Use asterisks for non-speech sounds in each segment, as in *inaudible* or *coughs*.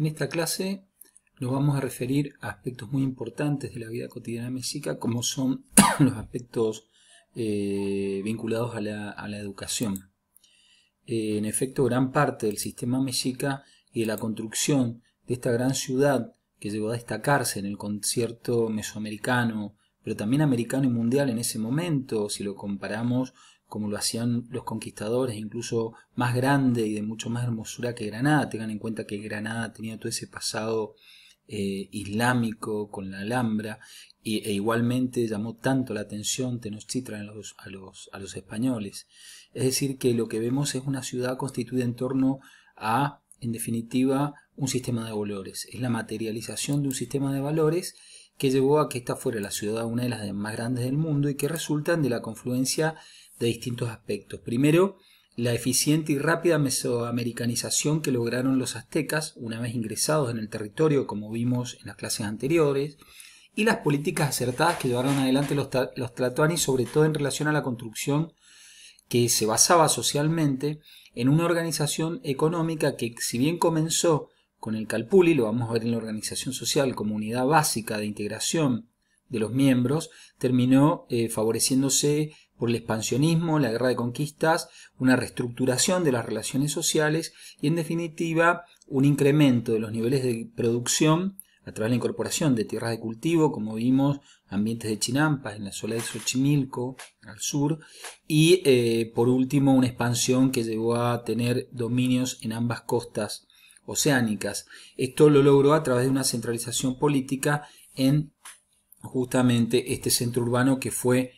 En esta clase nos vamos a referir a aspectos muy importantes de la vida cotidiana mexica, como son *coughs* los aspectos eh, vinculados a la, educación. Eh, en efecto, gran parte del sistema mexica y de la construcción de esta gran ciudad que llegó a destacarse en el concierto mesoamericano, pero también americano y mundial en ese momento, si lo comparamos como lo hacían los conquistadores, incluso más grande y de mucho más hermosura que Granada. Tengan en cuenta que Granada tenía todo ese pasado eh, islámico con la Alhambra y, e igualmente llamó tanto la atención Tenochtitlan a, los, a los españoles. Es decir, que lo que vemos es una ciudad constituida en torno a, en definitiva, un sistema de valores. Es la materialización de un sistema de valores que llevó a que esta fuera la ciudad una de las más grandes del mundo y que resultan de la confluencia de distintos aspectos. Primero, la eficiente y rápida mesoamericanización que lograron los aztecas una vez ingresados en el territorio, como vimos en las clases anteriores, y las políticas acertadas que llevaron adelante los, los tlatoani, sobre todo en relación a la construcción que se basaba socialmente en una organización económica que, si bien comenzó con el Calpuli, lo vamos a ver en la organización social como unidad básica de integración de los miembros, terminó eh, favoreciéndose por el expansionismo, la guerra de conquistas, una reestructuración de las relaciones sociales y en definitiva un incremento de los niveles de producción a través de la incorporación de tierras de cultivo, como vimos, ambientes de chinampas en la zona de Xochimilco, al sur, y eh, por último una expansión que llegó a tener dominios en ambas costas oceánicas. Esto lo logró a través de una centralización política en justamente este centro urbano que fue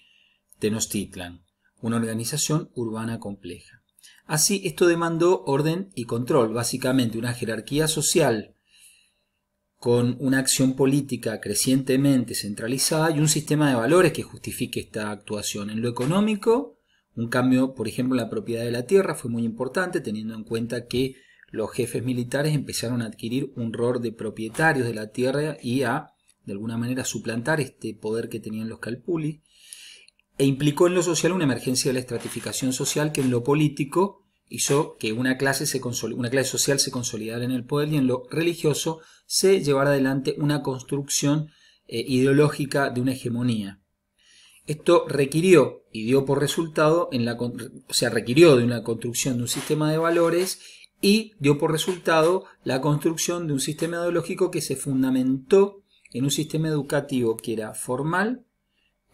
Tenochtitlan, una organización urbana compleja. Así, esto demandó orden y control, básicamente una jerarquía social con una acción política crecientemente centralizada y un sistema de valores que justifique esta actuación. En lo económico, un cambio, por ejemplo, en la propiedad de la tierra fue muy importante, teniendo en cuenta que los jefes militares empezaron a adquirir un rol de propietarios de la tierra y a, de alguna manera, suplantar este poder que tenían los calpuli. E implicó en lo social una emergencia de la estratificación social que en lo político hizo que una clase, una clase social se consolidara en el poder y en lo religioso se llevara adelante una construcción eh, ideológica de una hegemonía. Esto requirió y dio por resultado, en la, o sea, requirió de una construcción de un sistema de valores y dio por resultado la construcción de un sistema ideológico que se fundamentó en un sistema educativo que era formal,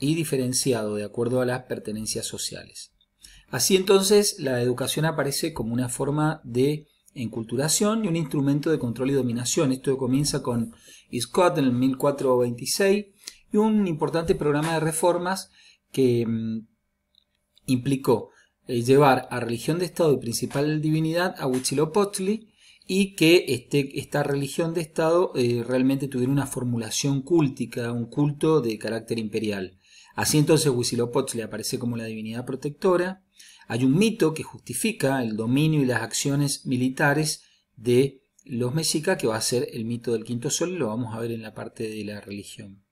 y diferenciado de acuerdo a las pertenencias sociales. Así entonces, la educación aparece como una forma de enculturación y un instrumento de control y dominación. Esto comienza con Scott en el 1426 y un importante programa de reformas que mm, implicó eh, llevar a religión de Estado y principal divinidad a Huitzilopochtli y que este, esta religión de Estado eh, realmente tuviera una formulación cúltica, un culto de carácter imperial. Así entonces le aparece como la divinidad protectora. Hay un mito que justifica el dominio y las acciones militares de los mexicas, que va a ser el mito del quinto sol, lo vamos a ver en la parte de la religión.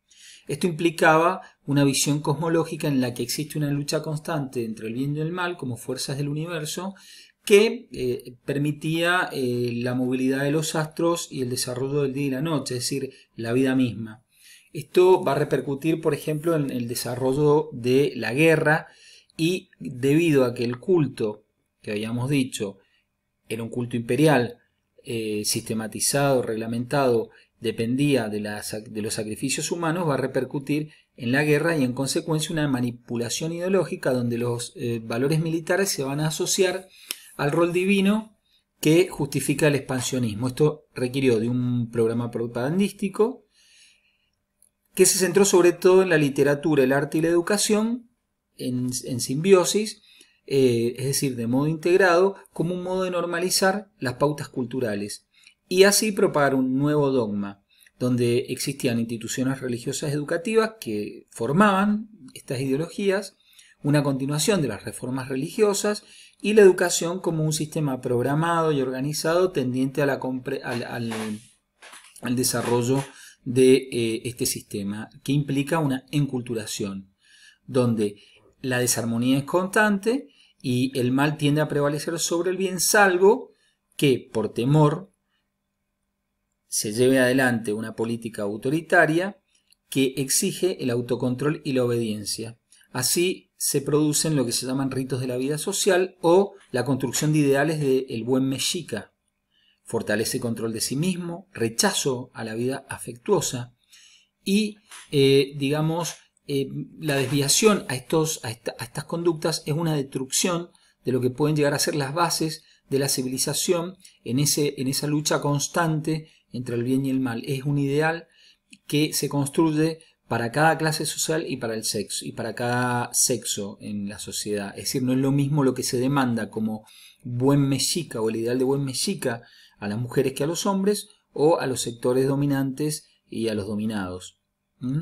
Esto implicaba una visión cosmológica en la que existe una lucha constante entre el bien y el mal como fuerzas del universo que eh, permitía eh, la movilidad de los astros y el desarrollo del día y la noche, es decir, la vida misma. Esto va a repercutir, por ejemplo, en el desarrollo de la guerra y debido a que el culto que habíamos dicho era un culto imperial, eh, sistematizado, reglamentado, dependía de, los sacrificios humanos, va a repercutir en la guerra y en consecuencia una manipulación ideológica donde los eh, valores militares se van a asociar al rol divino que justifica el expansionismo. Esto requirió de un programa propagandístico, que se centró sobre todo en la literatura, el arte y la educación en, simbiosis, eh, es decir, de modo integrado, como un modo de normalizar las pautas culturales y así propagar un nuevo dogma donde existían instituciones religiosas educativas que formaban estas ideologías, una continuación de las reformas religiosas y la educación como un sistema programado y organizado tendiente a la al, al desarrollo de eh, este sistema, que implica una enculturación, donde la desarmonía es constante y el mal tiende a prevalecer sobre el bien, salvo que por temor se lleve adelante una política autoritaria que exige el autocontrol y la obediencia. Así se producen lo que se llaman ritos de la vida social o la construcción de ideales del buen mexica, fortalece control de sí mismo, rechazo a la vida afectuosa y, eh, digamos, eh, la desviación a, estas conductas es una destrucción de lo que pueden llegar a ser las bases de la civilización en, en esa lucha constante entre el bien y el mal. Es un ideal que se construye para cada clase social y para el sexo y para cada sexo en la sociedad. Es decir, no es lo mismo lo que se demanda como buen mexica o el ideal de buen mexica a las mujeres que a los hombres o a los sectores dominantes y a los dominados. ¿Mm?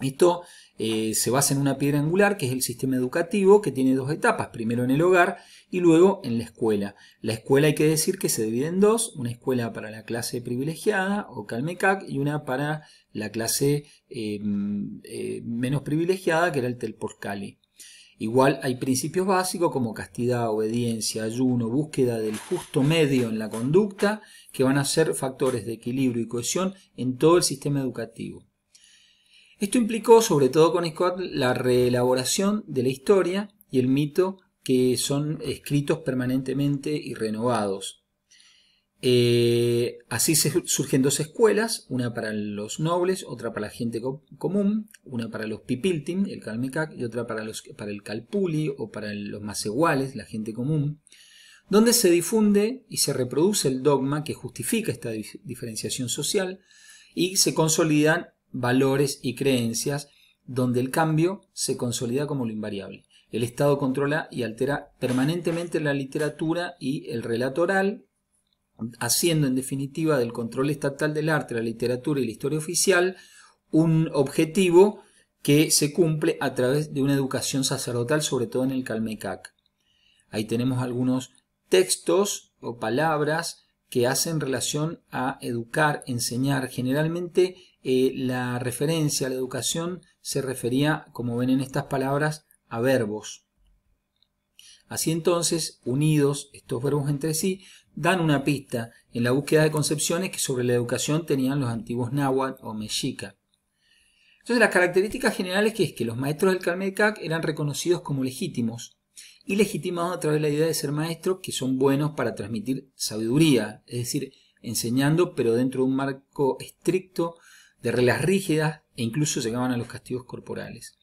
Esto eh, se basa en una piedra angular que es el sistema educativo que tiene dos etapas, primero en el hogar y luego en la escuela. La escuela hay que decir que se divide en dos, una escuela para la clase privilegiada o Calmecac y una para la clase eh, eh, menos privilegiada que era el Telporcali. Igual hay principios básicos como castidad, obediencia, ayuno, búsqueda del justo medio en la conducta, que van a ser factores de equilibrio y cohesión en todo el sistema educativo. Esto implicó, sobre todo con Scott, la reelaboración de la historia y el mito que son escritos permanentemente y renovados. Eh, así surgen dos escuelas, una para los nobles, otra para la gente común, una para los pipiltim, el calmecac, y otra para, los, para el calpuli o para los más iguales, la gente común, donde se difunde y se reproduce el dogma que justifica esta diferenciación social y se consolidan valores y creencias donde el cambio se consolida como lo invariable. El Estado controla y altera permanentemente la literatura y el relatoral haciendo en definitiva del control estatal del arte, la literatura y la historia oficial un objetivo que se cumple a través de una educación sacerdotal, sobre todo en el Calmecac. Ahí tenemos algunos textos o palabras que hacen relación a educar, enseñar. Generalmente eh, la referencia a la educación se refería, como ven en estas palabras, a verbos. Así entonces, unidos estos verbos entre sí, dan una pista en la búsqueda de concepciones que sobre la educación tenían los antiguos náhuatl o mexica. Entonces las características generales que es que los maestros del Calmecac eran reconocidos como legítimos y legitimados a través de la idea de ser maestros que son buenos para transmitir sabiduría, es decir, enseñando pero dentro de un marco estricto de reglas rígidas e incluso llegaban a los castigos corporales.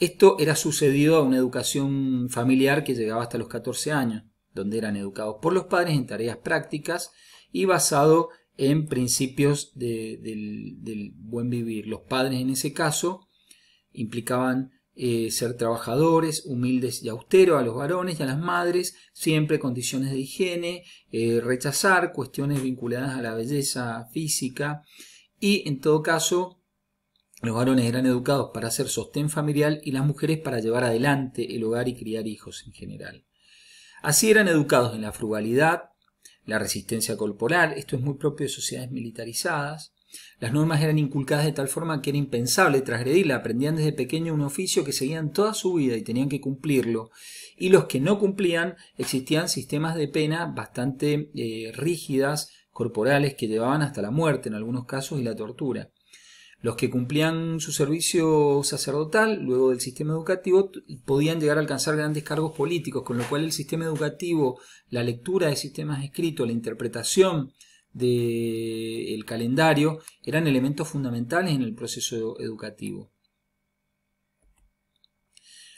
Esto era sucedido a una educación familiar que llegaba hasta los 14 años, donde eran educados por los padres en tareas prácticas y basado en principios del, buen vivir. Los padres en ese caso implicaban eh, ser trabajadores, humildes y austeros a los varones y a las madres, siempre condiciones de higiene, eh, rechazar cuestiones vinculadas a la belleza física y en todo caso los varones eran educados para hacer sostén familiar y las mujeres para llevar adelante el hogar y criar hijos en general. Así eran educados en la frugalidad, la resistencia corporal, esto es muy propio de sociedades militarizadas, las normas eran inculcadas de tal forma que era impensable transgredirla, aprendían desde pequeño un oficio que seguían toda su vida y tenían que cumplirlo. Y los que no cumplían, existían sistemas de pena bastante eh, rígidas, corporales, que llevaban hasta la muerte en algunos casos y la tortura. Los que cumplían su servicio sacerdotal luego del sistema educativo podían llegar a alcanzar grandes cargos políticos, con lo cual el sistema educativo, la lectura de sistemas escritos, la interpretación del calendario eran elementos fundamentales en el proceso educativo.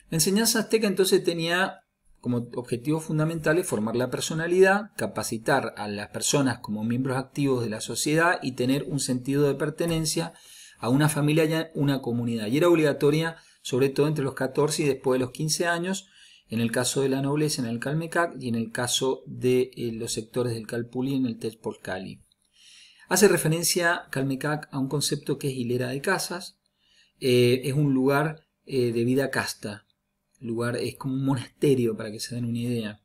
La enseñanza azteca entonces tenía como objetivos fundamentales formar la personalidad, capacitar a las personas como miembros activos de la sociedad y tener un sentido de pertenencia a una familia y a una comunidad. Y era obligatoria sobre todo entre los 14 y después de los 15 años, en el caso de la nobleza en el Calmecac y en el caso de eh, los sectores del Calpulli en el Texpolcali. Hace referencia Calmecac a un concepto que es hilera de casas, eh, es un lugar eh, de vida casta, lugar es como un monasterio para que se den una idea.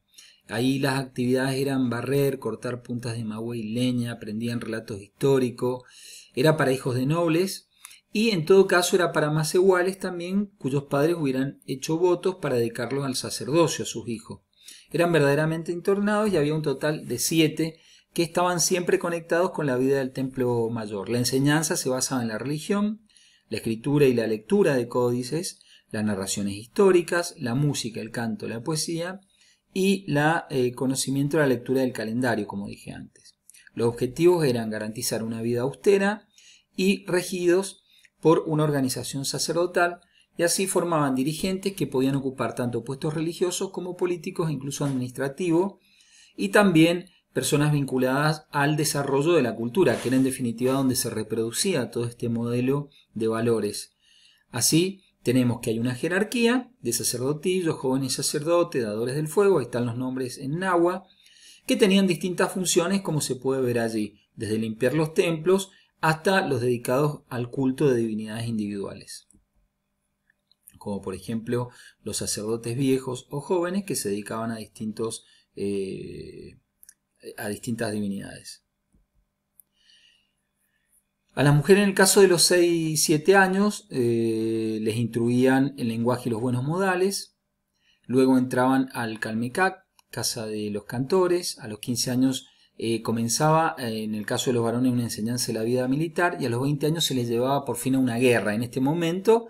Ahí las actividades eran barrer, cortar puntas de magüey y leña, aprendían relatos históricos, era para hijos de nobles y en todo caso era para más iguales también cuyos padres hubieran hecho votos para dedicarlos al sacerdocio a sus hijos. Eran verdaderamente internados y había un total de siete que estaban siempre conectados con la vida del templo mayor. La enseñanza se basaba en la religión, la escritura y la lectura de códices, las narraciones históricas, la música, el canto, la poesía y el eh, conocimiento de la lectura del calendario, como dije antes. Los objetivos eran garantizar una vida austera y regidos por una organización sacerdotal y así formaban dirigentes que podían ocupar tanto puestos religiosos como políticos e incluso administrativos y también personas vinculadas al desarrollo de la cultura, que era en definitiva donde se reproducía todo este modelo de valores. Así tenemos que hay una jerarquía de sacerdotillos, jóvenes sacerdotes, dadores del fuego, ahí están los nombres en náhuatl que tenían distintas funciones como se puede ver allí, desde limpiar los templos hasta los dedicados al culto de divinidades individuales, como por ejemplo los sacerdotes viejos o jóvenes que se dedicaban a, distintos, eh, a distintas divinidades. A las mujeres en el caso de los 6 y 7 años eh, les instruían el lenguaje y los buenos modales, luego entraban al Calmecac, Casa de los Cantores. A los 15 años eh, comenzaba, eh, en el caso de los varones, una enseñanza de la vida militar y a los 20 años se les llevaba por fin a una guerra. En este momento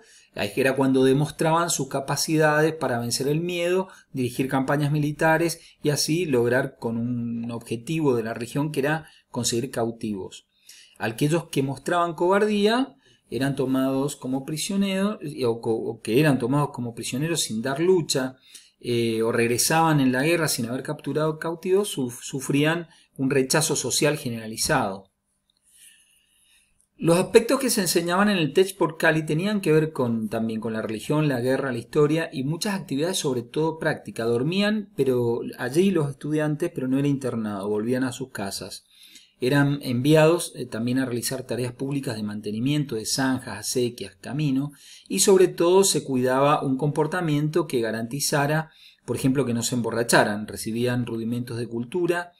era cuando demostraban sus capacidades para vencer el miedo, dirigir campañas militares y así lograr con un objetivo de la región que era conseguir cautivos. Aquellos que mostraban cobardía eran tomados como prisioneros o, que eran tomados como prisioneros sin dar lucha eh, o regresaban en la guerra sin haber capturado cautivos sufrían un rechazo social generalizado. Los aspectos que se enseñaban en el Tech por Cali tenían que ver también con la religión, la guerra, la historia y muchas actividades, sobre todo práctica. Dormían pero allí los estudiantes, pero no era internado, volvían a sus casas. Eran enviados eh, también a realizar tareas públicas de mantenimiento de zanjas, acequias, caminos y sobre todo se cuidaba un comportamiento que garantizara, por ejemplo, que no se emborracharan, recibían rudimentos de cultura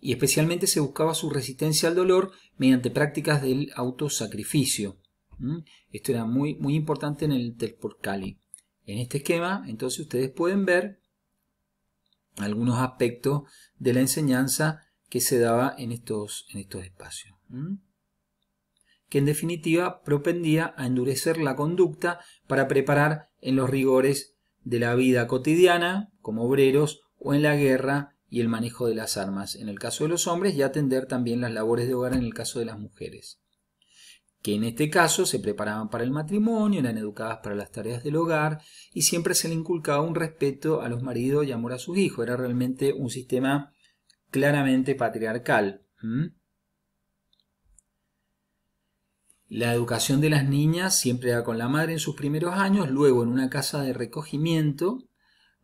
y especialmente se buscaba su resistencia al dolor mediante prácticas del autosacrificio. Esto era muy, muy importante en el Telporcali. Cali. En este esquema, entonces ustedes pueden ver algunos aspectos de la enseñanza que se daba en estos, en estos espacios, que en definitiva propendía a endurecer la conducta para preparar en los rigores de la vida cotidiana como obreros o en la guerra y el manejo de las armas en el caso de los hombres y atender también las labores de hogar en el caso de las mujeres, que en este caso se preparaban para el matrimonio, eran educadas para las tareas del hogar y siempre se le inculcaba un respeto a los maridos y amor a sus hijos. Era realmente un sistema claramente patriarcal. La educación de las niñas siempre era con la madre en sus primeros años, luego en una casa de recogimiento,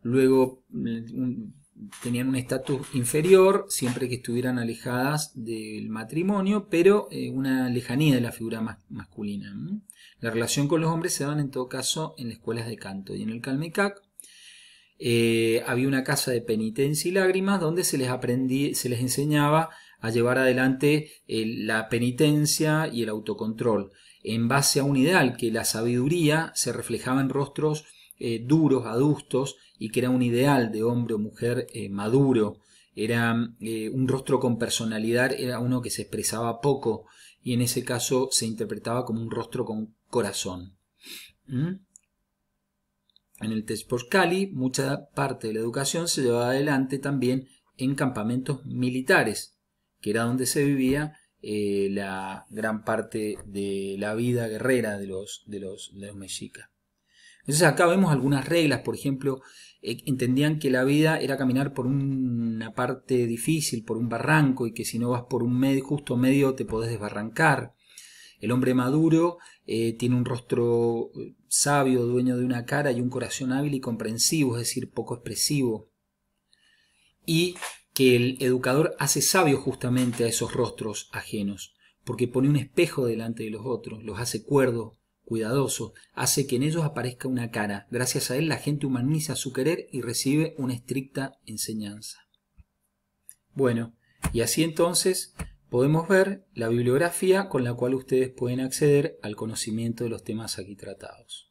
luego mm, tenían un estatus inferior siempre que estuvieran alejadas del matrimonio, pero eh, una lejanía de la figura masculina. La relación con los hombres se dan en todo caso en las escuelas de canto y en el Calmecac eh, había una casa de penitencia y lágrimas donde se les, aprendí, se les enseñaba a llevar adelante eh, la penitencia y el autocontrol, en base a un ideal que la sabiduría se reflejaba en rostros eh, duros, adustos, y que era un ideal de hombre o mujer maduro, era un rostro con personalidad, era uno que se expresaba poco, y en ese caso se interpretaba como un rostro con corazón. ¿Mm? En el Cali, mucha parte de la educación se llevaba adelante también en campamentos militares, que era donde se vivía eh, la gran parte de la vida guerrera de los, de mexicas. Entonces acá vemos algunas reglas, por ejemplo, eh, entendían que la vida era caminar por una parte difícil, por un barranco, y que si no vas por un justo medio te podés desbarrancar. El hombre maduro eh, tiene un rostro eh, sabio, dueño de una cara y un corazón hábil y comprensivo, es decir, poco expresivo. Y que el educador hace sabio justamente a esos rostros ajenos, porque pone un espejo delante de los otros, los hace cuerdos, cuidadosos, hace que en ellos aparezca una cara. Gracias a él la gente humaniza su querer y recibe una estricta enseñanza. Bueno, y así entonces podemos ver la bibliografía con la cual ustedes pueden acceder al conocimiento de los temas aquí tratados.